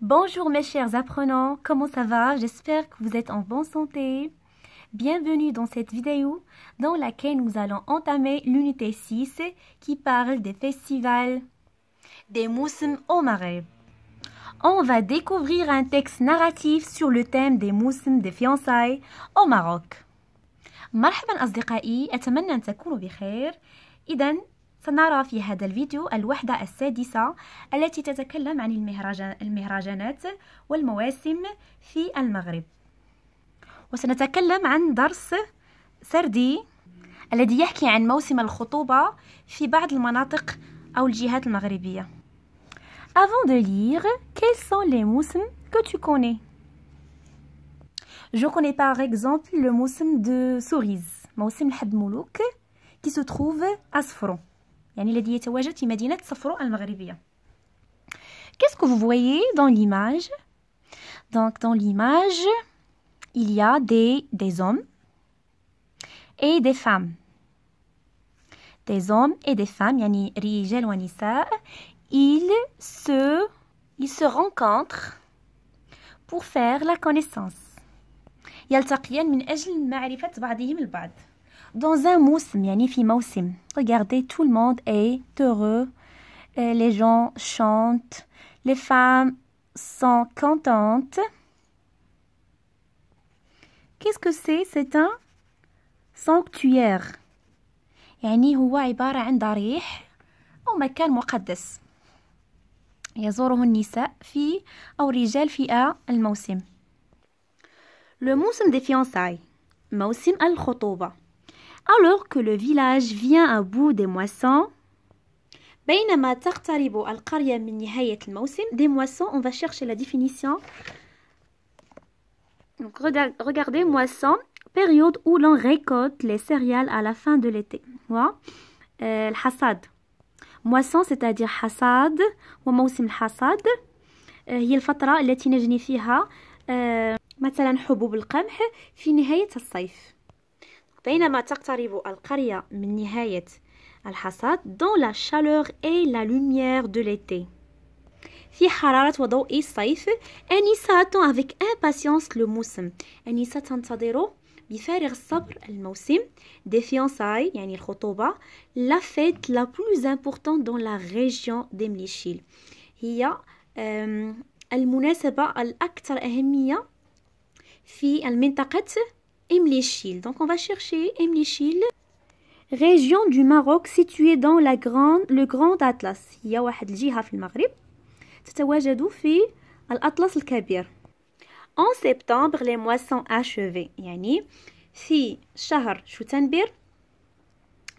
Bonjour mes chers apprenants, comment ça va J'espère que vous êtes en bonne santé. Bienvenue dans cette vidéo dans laquelle nous allons entamer l'unité 6 qui parle des festivals des mousses au marais On va découvrir un texte narratif sur le thème des mousses des fiançailles au Maroc. سنرى في هذا الفيديو الوحدة السادسة التي تتكلم عن المهرجانات والمواسم في المغرب وسنتكلم عن درس سردي الذي يحكي عن موسم الخطوبة في بعض المناطق أو الجهات المغربية Avant de lire, quels sont les moussums que tu connais Je connais par exemple le moussum de cerise, moussum l'hab qui se trouve à Sfron. يعني الذي يتواجد في مدينة صفرو المغربية Qu'est-ce que vous voyez dans l'image Donc dans l'image, il y a des, des hommes et des femmes. Des hommes et des femmes, يعني رجال ونساء, ils se, ils se rencontrent pour faire la connaissance. يلتقيان من أجل معرفة بعضهم البعض dans un moussem, yani fi mousim. Regardez, tout le monde est heureux. Et euh, les gens chantent. Les femmes sont contentes. Qu'est-ce que c'est C'est un sanctuaire. يعني هو عبارة عن ضريح أو مكان مقدس يزوره النساء في أو رجال في الموسم Le موسم des fiançailles موسم الخطوبة alors que le village vient à bout des moissons, بينما تقترب القرية من نهاية الموسم des moissons on va chercher la définition donc regardez moisson période où l'on récolte les céréales à la fin de l'été voilà euh, الحصاد moisson c'est-à-dire حصاد وموسم الحصاد هي الفترة التي نجني فيها euh, مثلا حبوب القمح في نهاية الصيف بينما تقترب القرية من نهاية الحصاد دون لا شالور اي لا لوميير دو ليتي في حرارة وضوء الصيف أنيسة تون افيك امباسيونس لو موسم أنيسة تنتظر بفارغ الصبر الموسم دي فيونساي يعني الخطوبة فيت لا بلوز plus دون لا ريجيون دي مليشيل هي المناسبة الأكثر أهمية في المنطقة Emlichil. Donc on va chercher Emlichil, région du Maroc située dans la grande, le Grand Atlas. هي واحد الجهة في المغرب تتواجد في الأطلس الكبير. En septembre, les moissons achevées. يعني في شهر شتنبر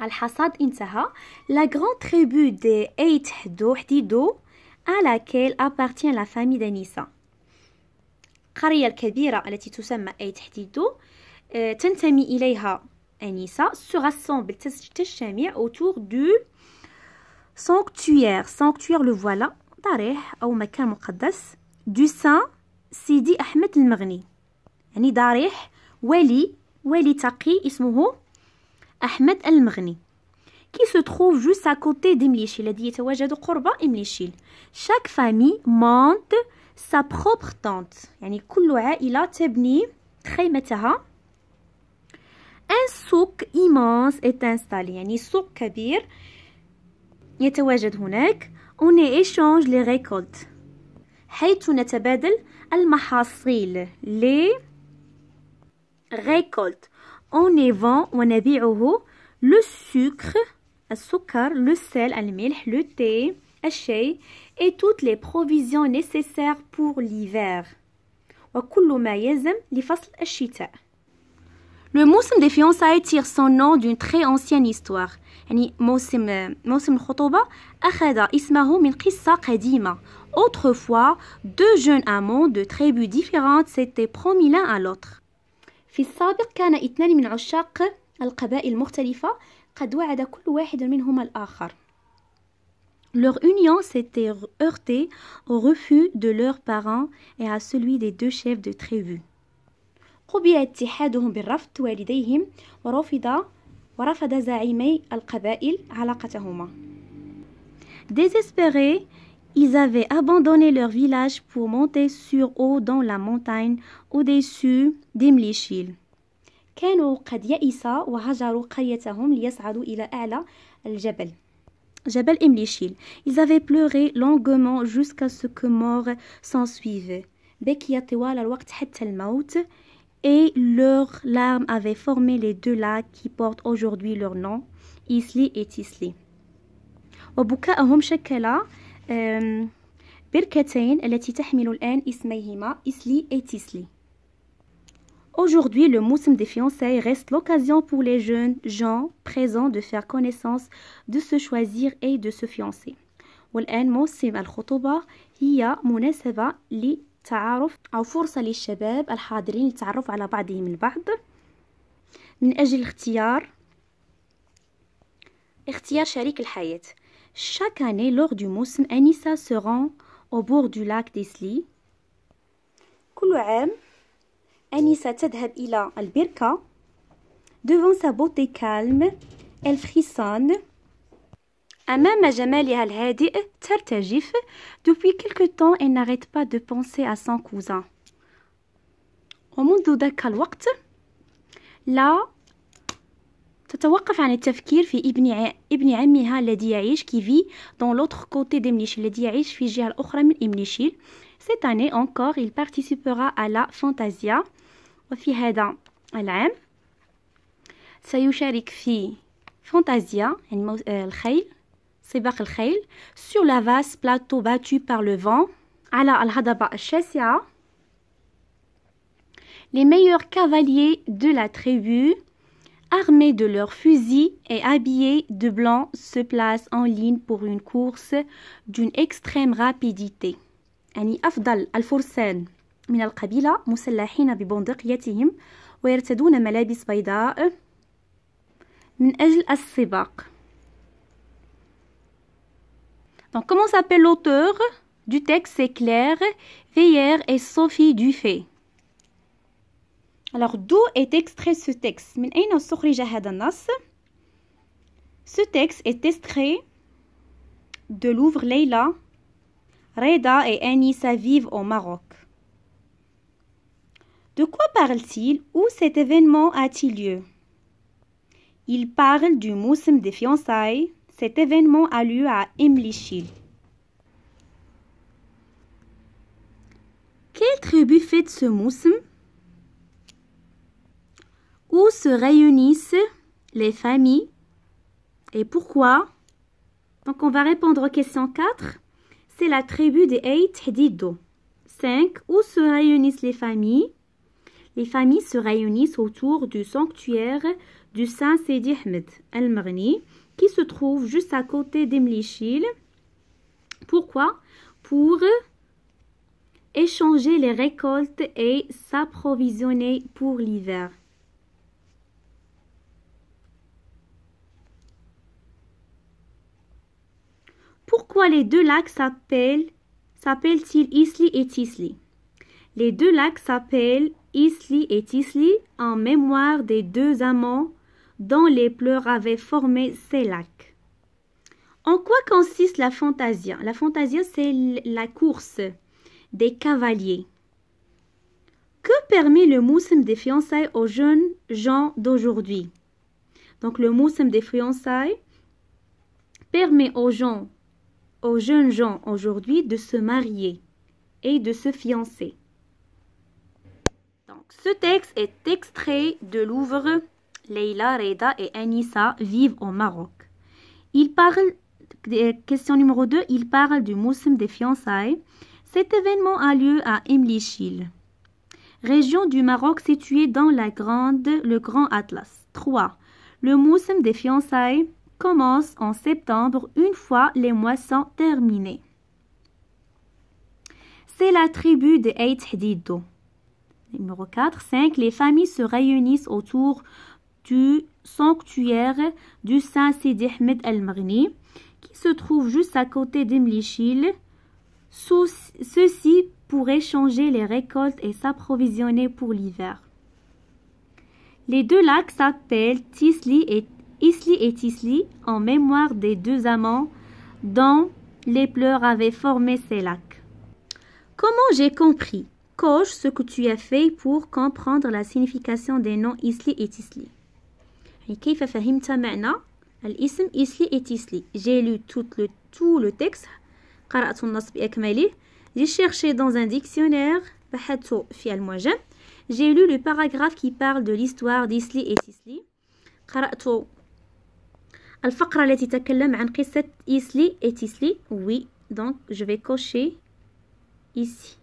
الحصاد انتهى. La grande tribu des Eight Hdo, à laquelle appartient la famille d'Anissa. قرية الكبيرة التي تسمى Ait تحديدو آه، تنتمي إليها أنيسة سغسامبل تجتمي أوتور دو سانكتوير سانكتوير فوالا طريح أو مكان مقدس دو سان سيدي أحمد المغني يعني ضريح ولي ولي تقي اسمه أحمد المغني كي ستخوف تخوف جوست ا كوتي دمليشيل الذي يتواجد قرب امليشيل شاك فامي مونت سا بروبر تانت يعني كل عائله تبني خيمتها un سوق immense est installé يعني سوق كبير يتواجد هناك on échange les récoltes حيث نتبادل المحاصيل les récoltes on y vend ونبيعه le sucre السكر le sel الملح le thé الشاي et toutes les provisions nécessaires pour l'hiver وكل ما يلزم لفصل الشتاء le moussem des fiançailles tire son nom d'une très ancienne histoire. يعني موسم a الخطوبة أخذ اسمه من قصة ancienne. Autrefois, deux jeunes amants de tribus différentes s'étaient promis l'un à l'autre. في السابق كان اثنان من عشاق القبائل المختلفة قد وعد كل واحد Leur union s'était heurtée au refus de leurs parents et à celui des deux chefs de tribus. قبل اتحادهم بالرفض والديهم ورفض ورفض زعيمي القبائل علاقتهما ديزيسبيري Ils avaient abandonné leur village pour monter sur haut dans la montagne au-dessus d'Imlichil. كانوا قد يئسا وهجروا قريتهم ليصعدوا إلى أعلى الجبل جبل إمليشيل Ils avaient pleuré longuement jusqu'à ce que mort s'en suive بكي طوال الوقت حتى الموت et leurs larmes avaient formé les deux lacs qui portent aujourd'hui leur nom, Isli et Tisli. وبكاءهم شكل بركتين التي تحمل الآن اسميهما Isli et Tisli. Aujourd'hui, le Moussim des fiançailles reste l'occasion pour les jeunes gens présents de faire connaissance, de se choisir et de se fiancer. والآن موسم الخطوبة هي مناسبة التعارف أو فرصة للشباب الحاضرين للتعرف على بعضهم البعض من أجل اختيار اختيار شريك الحياة Chaque année, lors du موسم Anissa se rend au bord du lac d'Isli. كل عام أنيسة تذهب إلى البركة. Devant sa beauté calme, elle frissonne. أمام جمالها الهادئ ترتجف Depuis quelque temps, elle n'arrête pas de penser à son cousin. ومنذ ذاك الوقت لا تتوقف عن التفكير في ابن الذي يعيش Cette année encore, il participera à la Fantasia وفي هذا العام سيشارك في الخيل سباق الخيل sur la vaste plateau battu par le vent على الهضبة الشاسعة les meilleurs cavaliers de la tribu armés de leurs fusils et habillés de blanc se placent en ligne pour une course d'une extrême rapidité يعني أفضل الفرسان من القبيلة مسلحين ببندقيتهم ويرتدون ملابس بيضاء من أجل السباق donc, comment s'appelle l'auteur du texte C'est Claire Veillère et Sophie Dufay. Alors, d'où est extrait ce texte Ce texte est extrait de l'ouvre Leila, Reda et Anissa vivent au Maroc. De quoi parle-t-il Où cet événement a-t-il lieu Il parle du moussem des fiançailles, cet événement a lieu à Imlichil. Quelle tribu fête ce mousm Où se réunissent les familles et pourquoi Donc on va répondre aux questions 4. C'est la tribu des Eit Hedido. 5. Où se réunissent les familles Les familles se réunissent autour du sanctuaire du Saint Sidi Ahmed al-Marni qui se trouve juste à côté d'Emlichil. Pourquoi Pour échanger les récoltes et s'approvisionner pour l'hiver. Pourquoi les deux lacs s'appellent-ils Isli et Tisli Les deux lacs s'appellent Isli et Tisli en mémoire des deux amants dont les pleurs avaient formé ces lacs. En quoi consiste la fantasia La fantasia, c'est la course des cavaliers. Que permet le moussem des fiançailles aux jeunes gens d'aujourd'hui Donc le moussem des fiançailles permet aux gens, aux jeunes gens aujourd'hui de se marier et de se fiancer. Donc ce texte est extrait de l'ouvre Leila, Reda et Anissa vivent au Maroc. Ils parlent, question numéro 2, ils parlent du Moussum des fiançailles. Cet événement a lieu à Imlichil, région du Maroc située dans la grande, le Grand Atlas. 3. Le Moussum des fiançailles commence en septembre une fois les moissons terminées. C'est la tribu de Ait Numéro 4. 5. Les familles se réunissent autour du sanctuaire du Saint Sidi Ahmed el maghni qui se trouve juste à côté d'Imlichil. ceci ci pour échanger les récoltes et s'approvisionner pour l'hiver. Les deux lacs s'appellent et, Isli et Tisli en mémoire des deux amants dont les pleurs avaient formé ces lacs. Comment j'ai compris Coche ce que tu as fait pour comprendre la signification des noms Isli et Tisli. يعني كيف فهمت معنى الاسم إسلي إتيسلي جي لو توت لو تو لو تكست قرأت النص بأكمله جي شيرشي دون ان ديكسيونير بحثت في المعجم جي لو لو باراغراف كي بارل دو ليستوار ديسلي إتيسلي قرأت الفقرة التي تتكلم عن قصة إسلي إتيسلي وي دونك جو في كوشي ici